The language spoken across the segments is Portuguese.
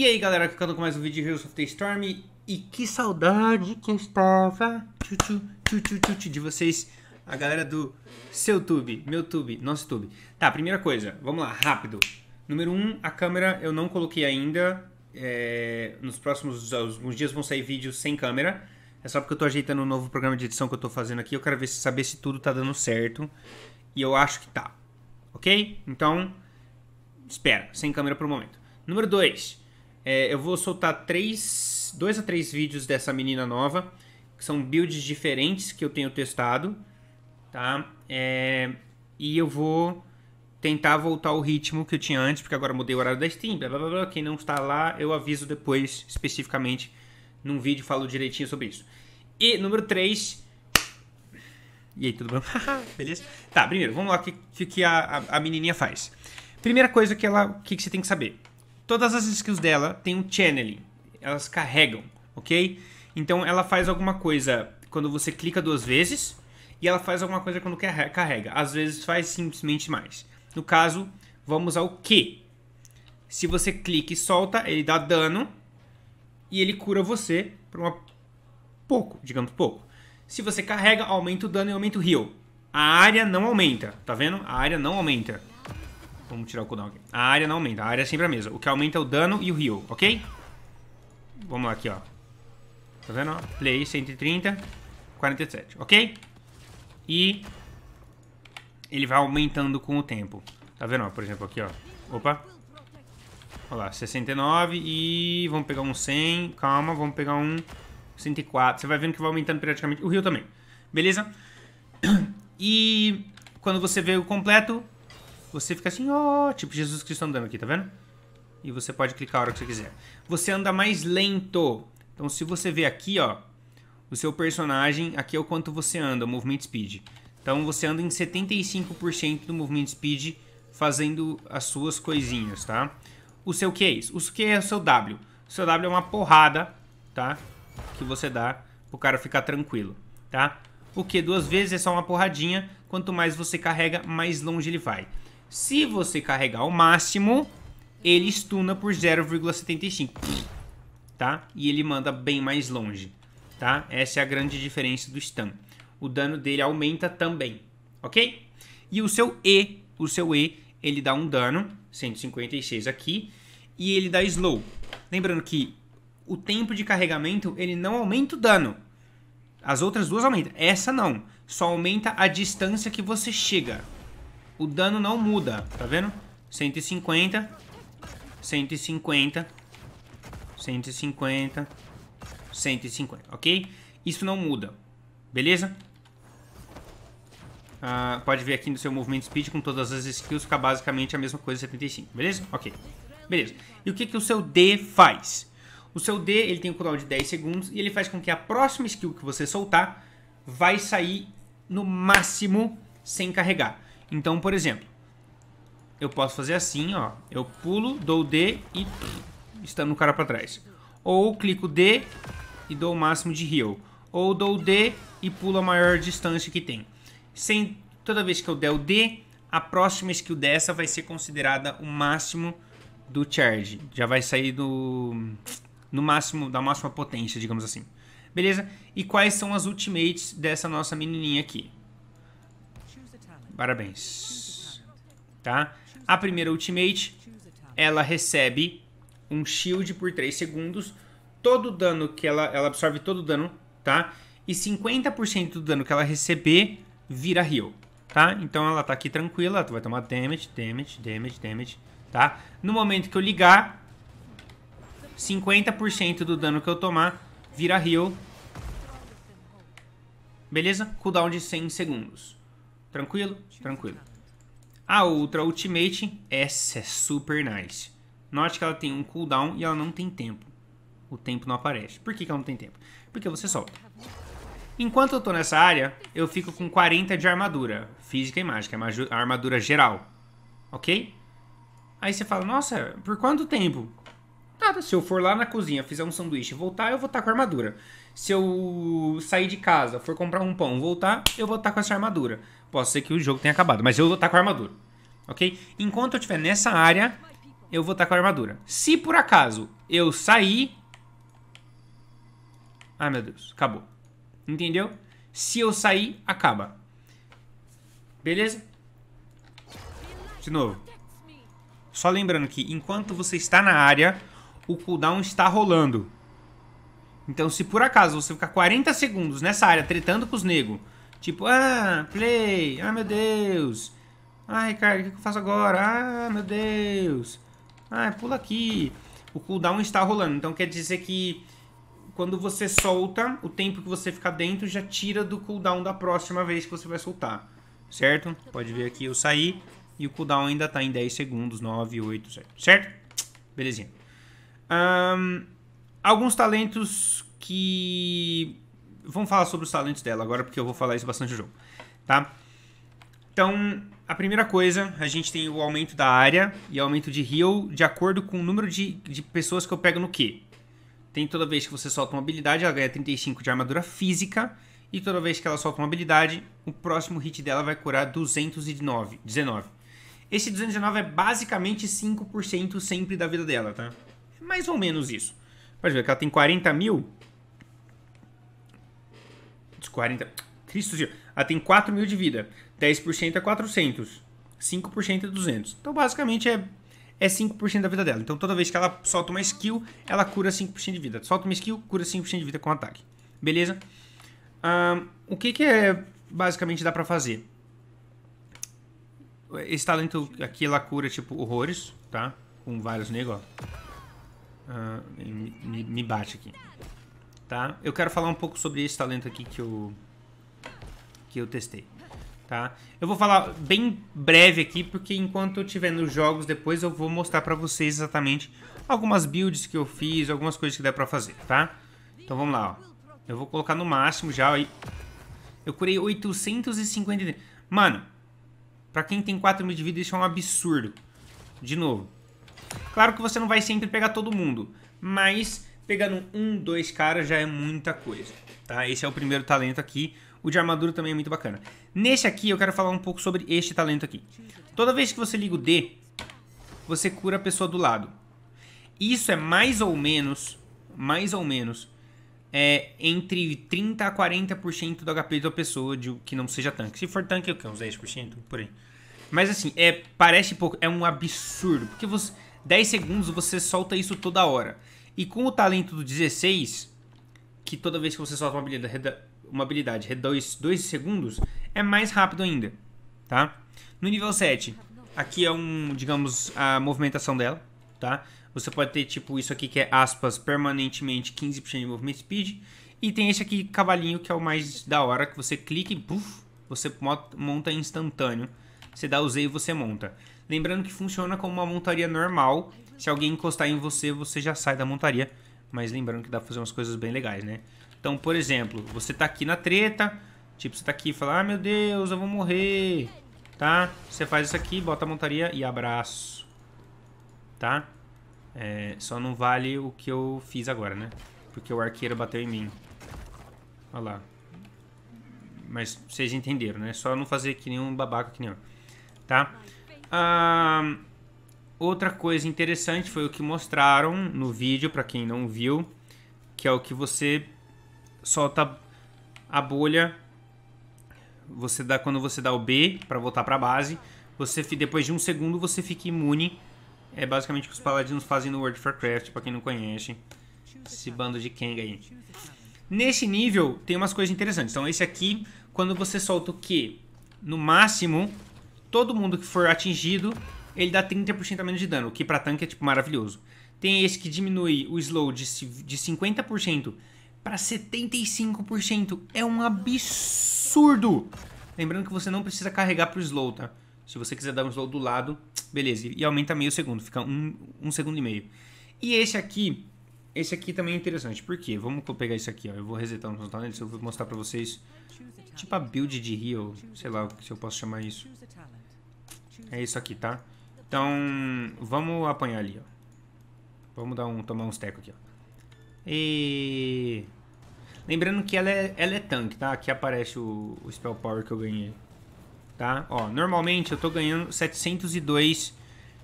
E aí galera, ficando com mais um vídeo de Heroes of the Storm E que saudade que eu estava tchu, tchu, tchu, de vocês A galera do seu tube, meu tube, nosso tube Tá, primeira coisa, vamos lá, rápido Número 1, um, a câmera eu não coloquei ainda é, Nos próximos alguns dias vão sair vídeos sem câmera É só porque eu tô ajeitando um novo programa de edição que eu tô fazendo aqui Eu quero ver, saber se tudo tá dando certo E eu acho que tá, ok? Então, espera, sem câmera por um momento Número 2 é, eu vou soltar três, dois a três vídeos dessa menina nova, que são builds diferentes que eu tenho testado, tá? É, e eu vou tentar voltar ao ritmo que eu tinha antes, porque agora mudei o horário da Steam, blá blá blá. Quem não está lá, eu aviso depois especificamente num vídeo, falo direitinho sobre isso. E número 3. E aí, tudo bom? Beleza? Tá, primeiro, vamos lá o que, que, a, a, menininha faz. Primeira coisa que ela, que, que você tem que saber. Todas as skills dela tem um channeling, elas carregam, ok? Então ela faz alguma coisa quando você clica duas vezes e ela faz alguma coisa quando carrega. Às vezes faz simplesmente mais. No caso, vamos ao que. Se você clica e solta, ele dá dano e ele cura você por um pouco, digamos pouco. Se você carrega, aumenta o dano e aumenta o heal. A área não aumenta, tá vendo? A área não aumenta. Vamos tirar o cooldown aqui. A área não aumenta, a área é sempre a mesma. O que aumenta é o dano e o heal, ok? Vamos lá aqui, ó. Tá vendo? Play 130, 47, ok? E ele vai aumentando com o tempo. Tá vendo, ó? Por exemplo, aqui, ó. Opa. Olha lá, 69 e vamos pegar um 100. Calma, vamos pegar um 104. Você vai vendo que vai aumentando periodicamente. O rio também. Beleza? E quando você vê o completo, você fica assim, ó, oh, tipo Jesus Cristo andando aqui, tá vendo? E você pode clicar a hora que você quiser. Você anda mais lento. Então, se você ver aqui, ó, o seu personagem, aqui é o quanto você anda, o movimento speed. Então, você anda em 75% do movimento speed fazendo as suas coisinhas, tá? O seu que é isso. O que é o seu W? O seu W é uma porrada, tá? Que você dá pro cara ficar tranquilo, tá? O que duas vezes é só uma porradinha. Quanto mais você carrega, mais longe ele vai. Se você carregar o máximo, ele estuna por 0,75, tá? E ele manda bem mais longe, tá? Essa é a grande diferença do stun. O dano dele aumenta também, ok? E o seu E, o seu E, ele dá um dano, 156 aqui, e ele dá slow. Lembrando que o tempo de carregamento, ele não aumenta o dano. As outras duas aumentam, essa não. Só aumenta a distância que você chega, o dano não muda, tá vendo? 150, 150, 150, 150, ok? Isso não muda, beleza? Ah, pode ver aqui no seu movimento speed com todas as skills, fica basicamente a mesma coisa 75, beleza? Ok, beleza. E o que, que o seu D faz? O seu D ele tem um cooldown de 10 segundos e ele faz com que a próxima skill que você soltar vai sair no máximo sem carregar. Então, por exemplo, eu posso fazer assim, ó. Eu pulo, dou D e estando o cara para trás. Ou clico D e dou o máximo de heal. Ou dou D e pulo a maior distância que tem. Sem toda vez que eu der o D, a próxima skill dessa vai ser considerada o máximo do charge. Já vai sair do no máximo da máxima potência, digamos assim. Beleza? E quais são as ultimates dessa nossa menininha aqui? Parabéns. Tá? A primeira ultimate, ela recebe um shield por 3 segundos. Todo dano que ela... Ela absorve todo dano, tá? E 50% do dano que ela receber vira heal, tá? Então ela tá aqui tranquila. Tu vai tomar damage, damage, damage, damage, tá? No momento que eu ligar, 50% do dano que eu tomar vira heal. Beleza? Cooldown de 100 segundos. Tranquilo? Tranquilo. A ah, outra Ultimate, essa é super nice. Note que ela tem um cooldown e ela não tem tempo. O tempo não aparece. Por que, que ela não tem tempo? Porque você solta. Enquanto eu tô nessa área, eu fico com 40 de armadura. Física e mágica, é a armadura geral. Ok? Aí você fala, nossa, por quanto tempo? Nada, se eu for lá na cozinha, fizer um sanduíche e voltar, eu vou estar tá com armadura se eu sair de casa, for comprar um pão, voltar, eu vou estar tá com essa armadura. Posso ser que o jogo tenha acabado, mas eu vou estar tá com a armadura. Ok? Enquanto eu estiver nessa área, eu vou estar tá com a armadura. Se por acaso eu sair... Ah, meu Deus, acabou. Entendeu? Se eu sair, acaba. Beleza? De novo. Só lembrando que enquanto você está na área, o cooldown está rolando. Então, se por acaso você ficar 40 segundos nessa área tretando com os nego, tipo, ah, play, ah, meu Deus, ah, Ricardo, o que eu faço agora? Ah, meu Deus, ah, pula aqui. O cooldown está rolando, então quer dizer que quando você solta, o tempo que você ficar dentro já tira do cooldown da próxima vez que você vai soltar, certo? Pode ver aqui eu saí e o cooldown ainda está em 10 segundos, 9, 8, certo? Belezinha. Ahn... Um alguns talentos que. Vamos falar sobre os talentos dela agora, porque eu vou falar isso bastante no jogo. Tá? Então, a primeira coisa, a gente tem o aumento da área e aumento de heal de acordo com o número de, de pessoas que eu pego no Q. Tem toda vez que você solta uma habilidade, ela ganha 35 de armadura física. E toda vez que ela solta uma habilidade, o próximo hit dela vai curar 219. 19. Esse 219 é basicamente 5% sempre da vida dela, tá? É mais ou menos isso. Pode ver que ela tem 40 mil. Dos 40. Cristo Ela tem 4 mil de vida. 10% é 400. 5% é 200. Então, basicamente, é, é 5% da vida dela. Então, toda vez que ela solta uma skill, ela cura 5% de vida. Solta uma skill, cura 5% de vida com ataque. Beleza? Um, o que, que é basicamente dá pra fazer? Esse talento aqui, ela cura, tipo, horrores, tá? Com vários negócios. Uh, me, me, bate aqui. Tá? Eu quero falar um pouco sobre esse talento aqui que eu, que eu testei. Tá? Eu vou falar bem breve aqui, porque enquanto eu estiver nos jogos depois eu vou mostrar pra vocês exatamente algumas builds que eu fiz, algumas coisas que dá pra fazer, tá? Então vamos lá, ó. Eu vou colocar no máximo já, aí. Eu curei 850... Mano, pra quem tem 4 mil de vida isso é um absurdo. De novo, Claro que você não vai sempre pegar todo mundo, mas pegando um, dois caras já é muita coisa, tá? Esse é o primeiro talento aqui. O de armadura também é muito bacana. Nesse aqui, eu quero falar um pouco sobre este talento aqui. Toda vez que você liga o D, você cura a pessoa do lado. Isso é mais ou menos, mais ou menos, é entre 30% a 40% do HP da pessoa de, que não seja tanque. Se for tanque, é o quê? Uns 10%? Por aí. Mas assim, é, parece pouco, é um absurdo. Porque você 10 segundos você solta isso toda hora. E com o talento do 16, que toda vez que você solta uma habilidade, uma habilidade reduz 2 segundos, é mais rápido ainda, tá? No nível 7, aqui é um, digamos, a movimentação dela, tá? Você pode ter, tipo, isso aqui que é, aspas, permanentemente 15% de movimento speed. E tem esse aqui, cavalinho, que é o mais da hora, que você clica e, puff, você monta instantâneo. Você dá o Z e você monta. Lembrando que funciona como uma montaria normal. Se alguém encostar em você, você já sai da montaria. Mas lembrando que dá pra fazer umas coisas bem legais, né? Então, por exemplo, você tá aqui na treta. Tipo, você tá aqui e fala, ah, meu Deus, eu vou morrer. Tá? Você faz isso aqui, bota a montaria e abraço. Tá? É, só não vale o que eu fiz agora, né? Porque o arqueiro bateu em mim. Olha lá. Mas vocês entenderam, né? Só não fazer que nenhum babaca que nem eu. Tá? outra coisa interessante foi o que mostraram no vídeo, para quem não viu, que é o que você solta a bolha. Você dá quando você dá o B para voltar para a base, você depois de um segundo você fica imune. É basicamente o que os paladinos fazem no World of Warcraft, para quem não conhece, esse bando de Kang aí. Nesse nível tem umas coisas interessantes. Então esse aqui, quando você solta o Q, no máximo todo mundo que for atingido, ele dá 30% a menos de dano, o que pra tanque é tipo maravilhoso. Tem esse que diminui o slow de, de 50% para 75%. É um absurdo! Lembrando que você não precisa carregar pro slow, tá? Se você quiser dar um slow do lado, beleza. E aumenta meio segundo, fica um, um segundo e meio. E esse aqui, esse aqui também é interessante. Por quê? Vamos pegar isso aqui, ó. Eu vou resetar um horizontal eu vou mostrar pra vocês. Tipo a build de Rio, sei lá se eu posso chamar isso. É isso aqui, tá? Então, vamos apanhar ali, ó. Vamos dar um, tomar uns tecos aqui, ó. E... Lembrando que ela é, ela é tanque, tá? Aqui aparece o, o Spell Power que eu ganhei. Tá? Ó, normalmente eu tô ganhando 702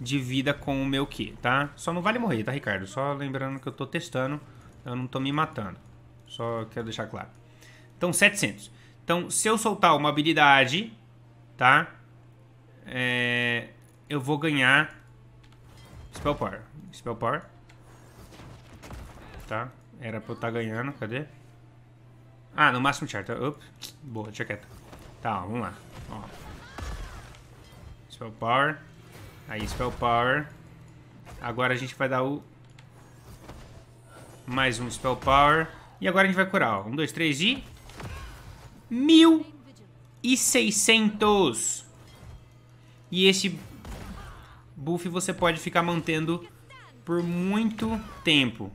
de vida com o meu Q, tá? Só não vale morrer, tá, Ricardo? Só lembrando que eu tô testando, eu não tô me matando. Só quero deixar claro. Então, 700. Então, se eu soltar uma habilidade, tá? é, eu vou ganhar Spell Power. Spell Power. Tá. Era pra eu estar tá ganhando. Cadê? Ah, no máximo chart. Ops. Boa, deixa quieto. Tá, ó, vamos lá. Ó. Spell Power. Aí, Spell Power. Agora a gente vai dar o... Mais um Spell Power. E agora a gente vai curar, ó. Um, dois, três e... Mil e seiscentos! E esse buff você pode ficar mantendo por muito tempo,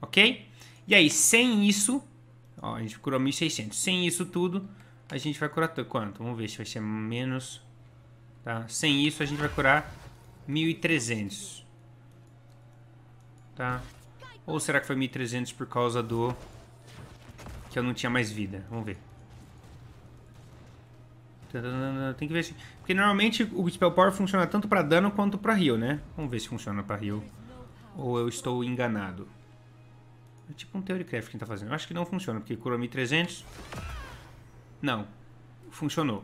ok? E aí, sem isso, ó, a gente curou 1.600. Sem isso tudo, a gente vai curar quanto? Vamos ver se vai ser menos... Tá? Sem isso, a gente vai curar 1.300. Tá? Ou será que foi 1.300 por causa do... Que eu não tinha mais vida? Vamos ver. Tem que ver se... Porque normalmente o Spell Power funciona tanto para dano quanto para heal, né? Vamos ver se funciona para heal. Ou eu estou enganado. É tipo um Theorycraft que a tá fazendo. Eu acho que não funciona, porque curou 1300. Não. Funcionou.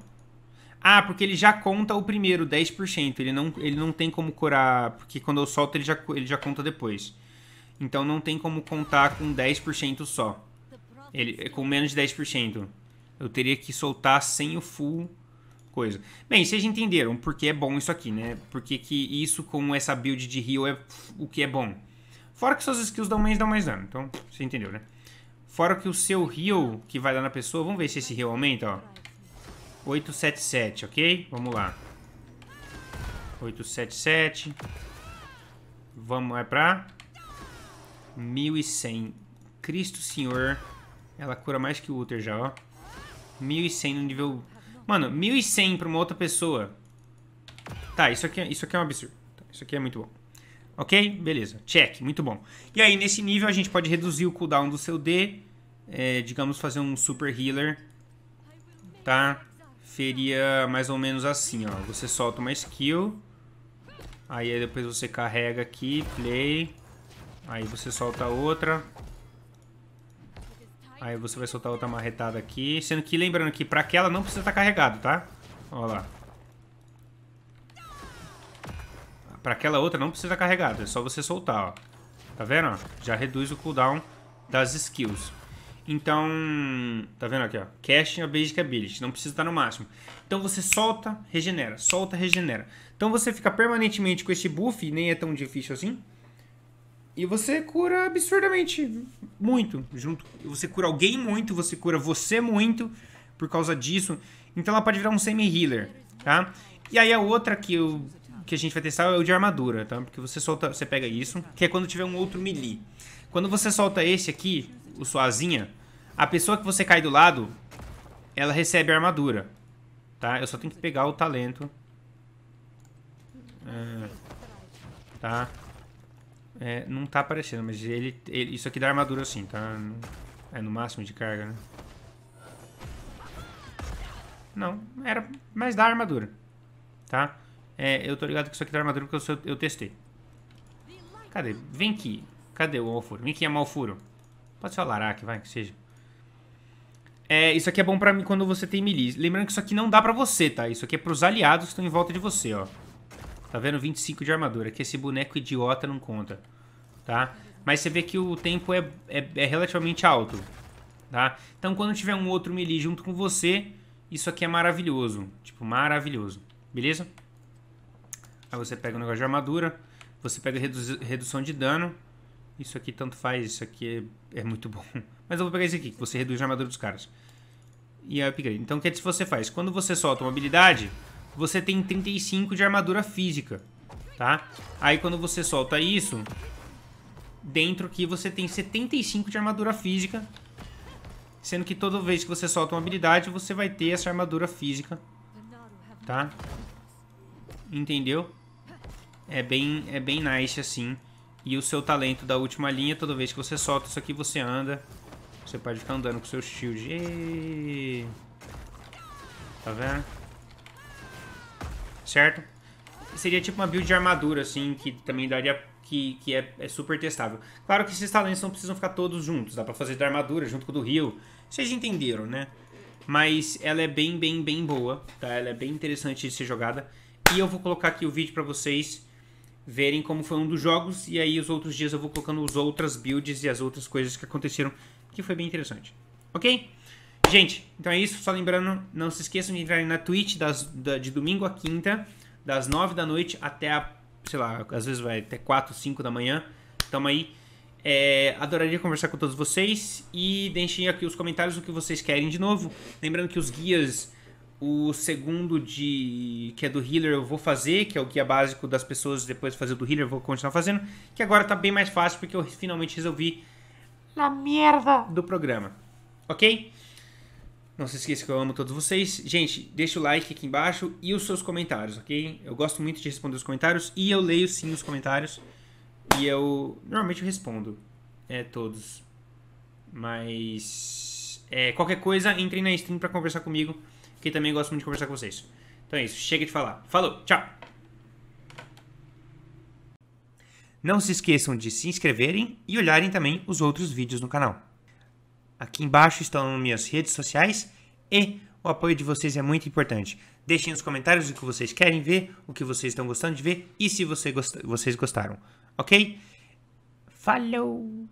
Ah, porque ele já conta o primeiro, 10%. Ele não, ele não tem como curar, porque quando eu solto ele já, ele já conta depois. Então não tem como contar com 10% só. Ele, é com menos de 10% eu teria que soltar sem o full coisa. Bem, vocês entenderam porque é bom isso aqui, né? Porque que isso com essa build de rio é o que é bom. Fora que suas skills dão mais, dão mais dano. Então, você entendeu, né? Fora que o seu heal que vai dar na pessoa... Vamos ver se esse heal aumenta, ó. 877, ok? Vamos lá. 877. Vamos, é pra... 1100. Cristo Senhor. Ela cura mais que o Uther já, ó. 1100 no nível... Mano, 1100 pra uma outra pessoa. Tá, isso aqui, é, isso aqui é um absurdo. Tá, isso aqui é muito bom. Ok? Beleza. Check. Muito bom. E aí, nesse nível, a gente pode reduzir o cooldown do seu D. É, digamos, fazer um super healer. Tá? feria mais ou menos assim, ó. Você solta uma skill. Aí depois você carrega aqui, play. Aí você solta outra. Aí você vai soltar outra marretada aqui. Sendo que, lembrando que pra aquela não precisa estar tá carregado, tá? Olha lá. Pra aquela outra não precisa estar tá carregado. É só você soltar, ó. Tá vendo? Ó? Já reduz o cooldown das skills. Então, tá vendo aqui, ó? Casting a Basic Ability, não precisa estar tá no máximo. Então você solta, regenera, solta, regenera. Então você fica permanentemente com esse buff, nem é tão difícil assim. E você cura absurdamente muito. junto Você cura alguém muito, você cura você muito por causa disso. Então ela pode virar um semi-healer, tá? E aí a outra que, eu, que a gente vai testar é o de armadura, tá? Porque você solta, você pega isso, que é quando tiver um outro melee. Quando você solta esse aqui, o sozinha a pessoa que você cai do lado, ela recebe a armadura, tá? Eu só tenho que pegar o talento. Ah, tá? É, não tá aparecendo, mas ele, ele, Isso aqui dá armadura assim, tá? É no máximo de carga, né? Não, era... Mas dá armadura, tá? É, eu tô ligado que isso aqui dá armadura porque eu, eu testei. Cadê? Vem aqui. Cadê o Malfuro? Vem aqui, é Malfuro. Pode ser o Alarac, vai, que seja. É, isso aqui é bom pra mim quando você tem melee. Lembrando que isso aqui não dá pra você, tá? Isso aqui é pros aliados que estão em volta de você, ó. Tá vendo? 25 de armadura, que esse boneco idiota não conta, tá? Mas você vê que o tempo é, é, é relativamente alto, tá? Então quando tiver um outro melee junto com você, isso aqui é maravilhoso. Tipo, maravilhoso, beleza? Aí você pega o um negócio de armadura, você pega redu redução de dano. Isso aqui tanto faz, isso aqui é, é muito bom. Mas eu vou pegar esse aqui, que você reduz a armadura dos caras. E é upgrade. Então o que, é que você faz? Quando você solta uma habilidade você tem 35 de armadura física, tá? Aí quando você solta isso, dentro aqui você tem 75 de armadura física, sendo que toda vez que você solta uma habilidade, você vai ter essa armadura física, tá? Entendeu? É bem, é bem nice assim. E o seu talento da última linha, toda vez que você solta isso aqui, você anda. Você pode ficar andando com seu shield. Eee! Tá vendo? certo? Seria tipo uma build de armadura, assim, que também daria que, que é, é, super testável. Claro que esses talentos não precisam ficar todos juntos, dá pra fazer da armadura junto com o do Rio. Vocês entenderam, né? Mas ela é bem, bem, bem boa, tá? Ela é bem interessante de ser jogada. E eu vou colocar aqui o vídeo pra vocês verem como foi um dos jogos. E aí os outros dias eu vou colocando as outras builds e as outras coisas que aconteceram, que foi bem interessante. Ok? Gente, então é isso. Só lembrando, não se esqueçam de entrar na Twitch das, da, de domingo a quinta, das nove da noite até a, sei lá, às vezes vai até quatro, cinco da manhã. Tamo aí. É, adoraria conversar com todos vocês e deixem aqui os comentários o que vocês querem de novo. Lembrando que os guias, o segundo de que é do healer eu vou fazer, que é o guia básico das pessoas depois de fazer o do healer eu vou continuar fazendo, que agora tá bem mais fácil porque eu finalmente resolvi Na merda do programa. OK? Não se esqueça que eu amo todos vocês. Gente, deixa o like aqui embaixo e os seus comentários, ok? Eu gosto muito de responder os comentários e eu leio sim os comentários. E eu normalmente eu respondo é, todos. Mas é, qualquer coisa, entrem na stream para conversar comigo, que também gosto muito de conversar com vocês. Então é isso, chega de falar. Falou, tchau! Não se esqueçam de se inscreverem e olharem também os outros vídeos no canal. Aqui embaixo estão minhas redes sociais e o apoio de vocês é muito importante. Deixem nos comentários o que vocês querem ver, o que vocês estão gostando de ver e se você gost vocês gostaram, ok? Falou!